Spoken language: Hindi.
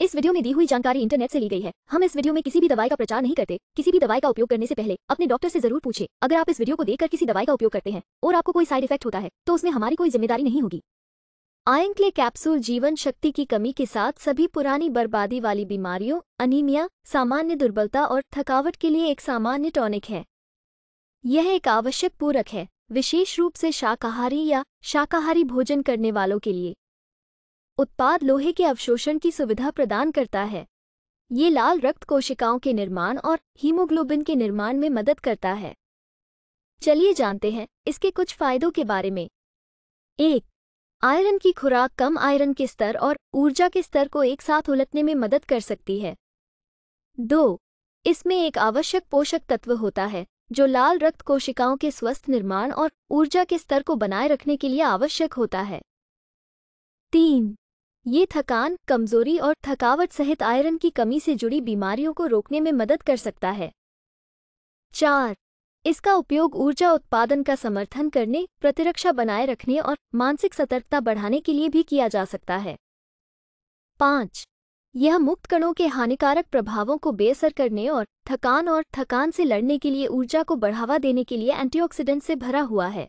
इस वीडियो में दी हुई जानकारी इंटरनेट से ली गई है हम इस वीडियो में किसी भी दवाई का प्रचार नहीं करते किसी भी दवाई का उपयोग करने से पहले अपने डॉक्टर से जरूर पूछे अगर आप इस वीडियो को देखकर किसी दवाई का उपयोग करते हैं और आपको कोई साइड इफेक्ट होता है तो उसमें हमारी कोई जिम्मेदारी नहीं होगी आयन क्ले कैप्सूल जीवन शक्ति की कमी के साथ सभी पुरानी बर्बादी वाली बीमारियों अनिमिया सामान्य दुर्बलता और थकावट के लिए एक सामान्य टॉनिक है यह एक आवश्यक पूरक है विशेष रूप से शाकाहारी या शाकाहारी भोजन करने वालों के लिए उत्पाद लोहे के अवशोषण की सुविधा प्रदान करता है ये लाल रक्त कोशिकाओं के निर्माण और हीमोग्लोबिन के निर्माण में मदद करता है चलिए जानते हैं इसके कुछ फायदों के बारे में एक आयरन की खुराक कम आयरन के स्तर और ऊर्जा के स्तर को एक साथ उलटने में मदद कर सकती है दो इसमें एक आवश्यक पोषक तत्व होता है जो लाल रक्त कोशिकाओं के स्वस्थ निर्माण और ऊर्जा के स्तर को बनाए रखने के लिए आवश्यक होता है तीन ये थकान कमजोरी और थकावट सहित आयरन की कमी से जुड़ी बीमारियों को रोकने में मदद कर सकता है चार इसका उपयोग ऊर्जा उत्पादन का समर्थन करने प्रतिरक्षा बनाए रखने और मानसिक सतर्कता बढ़ाने के लिए भी किया जा सकता है पाँच यह मुक्त कणों के हानिकारक प्रभावों को बेअसर करने और थकान और थकान से लड़ने के लिए ऊर्जा को बढ़ावा देने के लिए एंटीऑक्सीडेंट से भरा हुआ है